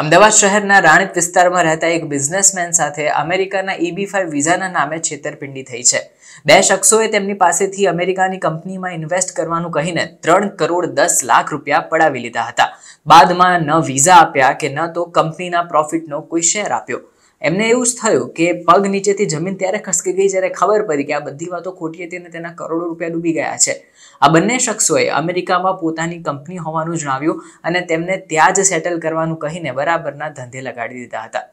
અમદાવાદ શહેરના રાણીપ વિસ્તારમાં રહેતા એક બિઝનેસમેન સાથે અમેરિકાના ઈબી ફાઈવ વિઝાના નામે છેતરપિંડી થઈ છે બે શખ્સોએ તેમની પાસેથી અમેરિકાની કંપનીમાં ઇન્વેસ્ટ કરવાનું કહીને ત્રણ કરોડ દસ લાખ રૂપિયા પડાવી લીધા હતા બાદમાં ન વિઝા આપ્યા કે ન તો કંપનીના પ્રોફિટનો કોઈ શેર આપ્યો એમને એવું જ થયું કે પગ નીચેથી જમીન ત્યારે ખસકી ગઈ જ્યારે ખબર પડી કે આ બધી વાતો ખોટી હતી અને તેના કરોડો રૂપિયા ડૂબી ગયા છે આ બંને શખ્સોએ અમેરિકામાં પોતાની કંપની હોવાનું જણાવ્યું અને તેમને ત્યાં જ સેટલ કરવાનું કહીને બરાબરના ધંધે લગાડી દીધા હતા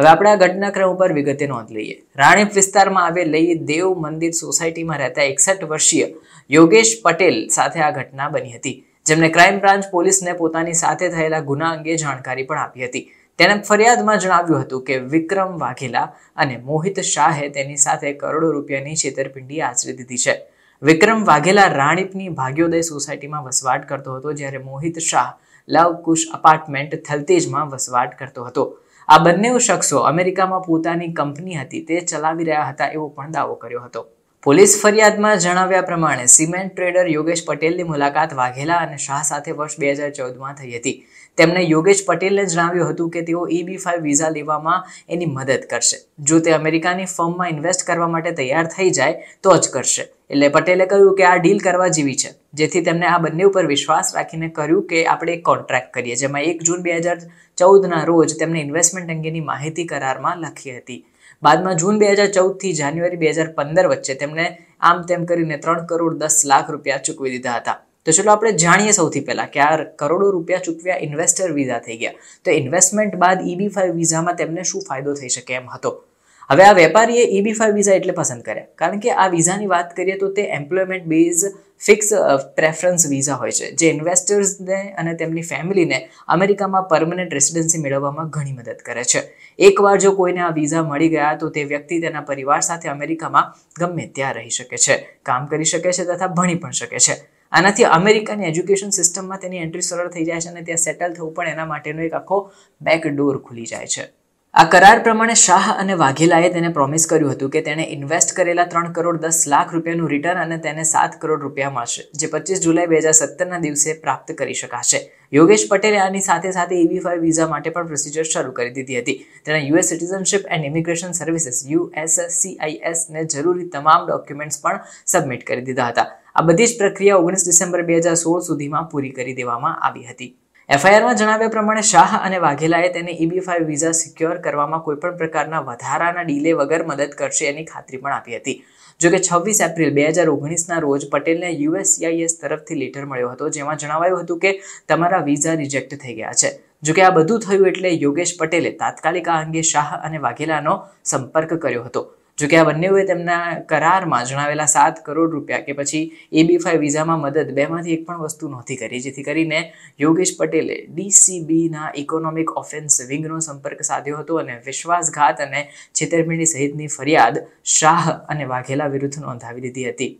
હવે આપણે આ ઘટનાક્રમ ઉપર વિગતે નોંધ લઈએ રાણીપ વિસ્તારમાં આવેલી દેવ મંદિર સોસાયટીમાં રહેતા એકસઠ વર્ષીય યોગેશ પટેલ સાથે આ ઘટના બની હતી જેમણે ક્રાઇમ બ્રાન્ચ પોલીસને પોતાની સાથે થયેલા ગુના અંગે જાણકારી પણ આપી હતી તેણે ફરિયાદમાં જણાવ્યું હતું કે વિક્રમ વાઘેલા અને મોહિત શાહે તેની સાથે કરોડો રૂપિયાની છેતરપિંડી આચરી દીધી છે વિક્રમ વાઘેલા રાણીપની ભાગ્યોદય સોસાયટીમાં વસવાટ કરતો હતો જ્યારે મોહિત શાહ લવકુશ અપાર્ટમેન્ટ થલતેજમાં વસવાટ કરતો હતો આ બંને શખ્સો અમેરિકામાં પોતાની કંપની હતી તે ચલાવી રહ્યા હતા એવો પણ દાવો કર્યો હતો પોલીસ ફરિયાદમાં જણાવ્યા પ્રમાણે સિમેન્ટ ટ્રેડર યોગેશ પટેલની મુલાકાત વાઘેલા અને શાહ સાથે વર્ષ બે હજાર ચૌદમાં થઈ હતી તેમણે યોગેશ પટેલને જણાવ્યું હતું કે તેઓ ઈબી ફાઇવ વિઝા લેવામાં એની મદદ કરશે જો તે અમેરિકાની ફર્મમાં ઇન્વેસ્ટ કરવા માટે તૈયાર થઈ જાય તો જ કરશે એટલે પટેલે કહ્યું કે આ ડીલ કરવા જેવી છે જેથી તેમણે આ બંને ઉપર વિશ્વાસ રાખીને કર્યું કે આપણે એક કોન્ટ્રાક્ટ કરીએ જેમાં એક જૂન બે હજાર ચૌદના રોજ તેમણે ઇન્વેસ્ટમેન્ટ અંગેની માહિતી કરારમાં લખી હતી બાદમાં જૂન બે હજાર ચૌદથી જાન્યુઆરી બે હજાર પંદર વચ્ચે તેમણે આમ તેમ કરીને ત્રણ કરોડ દસ લાખ રૂપિયા ચૂકવી દીધા હતા તો ચલો આપણે જાણીએ સૌથી પહેલાં કે આ કરોડો રૂપિયા ચૂકવ્યા ઇન્વેસ્ટર વિઝા થઈ ગયા તો ઇન્વેસ્ટમેન્ટ બાદ ઈબી ફાઈવ વિઝામાં તેમને શું ફાયદો થઈ શકે એમ હતો હવે આ વેપારીએ ઈબી ફાઇવ વિઝા એટલે પસંદ કર્યા કારણ કે આ વિઝાની વાત કરીએ તો તે employment base fix preference visa હોય છે જે ઇન્વેસ્ટર્સને અને તેમની ફેમિલીને અમેરિકામાં પરમનન્ટ રેસિડેન્સી મેળવવામાં ઘણી મદદ કરે છે એકવાર જો કોઈને આ વિઝા મળી ગયા તો તે વ્યક્તિ તેના પરિવાર સાથે અમેરિકામાં ગમે ત્યાં રહી શકે છે કામ કરી શકે છે તથા ભણી પણ શકે છે આનાથી અમેરિકાની એજ્યુકેશન સિસ્ટમમાં તેની એન્ટ્રી સરળ થઈ જાય છે અને ત્યાં સેટલ થવું પણ એના માટેનો એક આખો બેક ડોર ખુલી જાય છે આ કરાર પ્રમાણે શાહ અને વાઘેલાએ તેને પ્રોમિસ કર્યું હતું કે તેણે ઇન્વેસ્ટ કરેલા ત્રણ કરોડ દસ લાખ રૂપિયાનું રિટર્ન અને તેને સાત કરોડ રૂપિયા મળશે જે પચીસ જુલાઈ બે હજાર સત્તરના દિવસે પ્રાપ્ત કરી શકાશે યોગેશ પટેલે આની સાથે સાથે ઈબી ફાઈવ વિઝા માટે પણ પ્રોસિજર શરૂ કરી દીધી હતી તેણે US citizenship and immigration services ને જરૂરી તમામ ડોક્યુમેન્ટ્સ પણ સબમિટ કરી દીધા હતા આ બધી જ પ્રક્રિયા ઓગણીસ ડિસેમ્બર બે હજાર સોળ સુધીમાં પૂરી કરી દેવામાં આવી હતી એફઆઈઆરમાં જણાવ્યા પ્રમાણે શાહ અને વાઘેલાએ તેને ઈબી ફાઇવ વિઝા સિક્યોર કરવામાં કોઈપણ પ્રકારના વધારાના ડીલે વગર મદદ કરશે એની ખાતરી પણ આપી હતી જોકે છવ્વીસ એપ્રિલ બે હજાર ઓગણીસના રોજ પટેલને યુએસસીઆઈએસ તરફથી લેટર મળ્યો હતો જેમાં જણાવાયું હતું કે તમારા વિઝા રિજેક્ટ થઈ ગયા છે જોકે આ બધું થયું એટલે યોગેશ પટેલે તાત્કાલિક આ અંગે શાહ અને વાઘેલાનો સંપર્ક કર્યો હતો જો કે આ બંનેઓએ તેમના કરારમાં જણાવેલા સાત કરોડ રૂપિયા કે પછી એબી બી ફાઈવ વિઝામાં મદદ બેમાંથી એક પણ વસ્તુ નહોતી કરી જેથી કરીને યોગેશ પટેલે ડીસીબીના ઇકોનોમિક ઓફેન્સ વિંગનો સંપર્ક સાધ્યો હતો અને વિશ્વાસઘાત અને છેતરપિંડી સહિતની ફરિયાદ શાહ અને વાઘેલા વિરુદ્ધ નોંધાવી દીધી હતી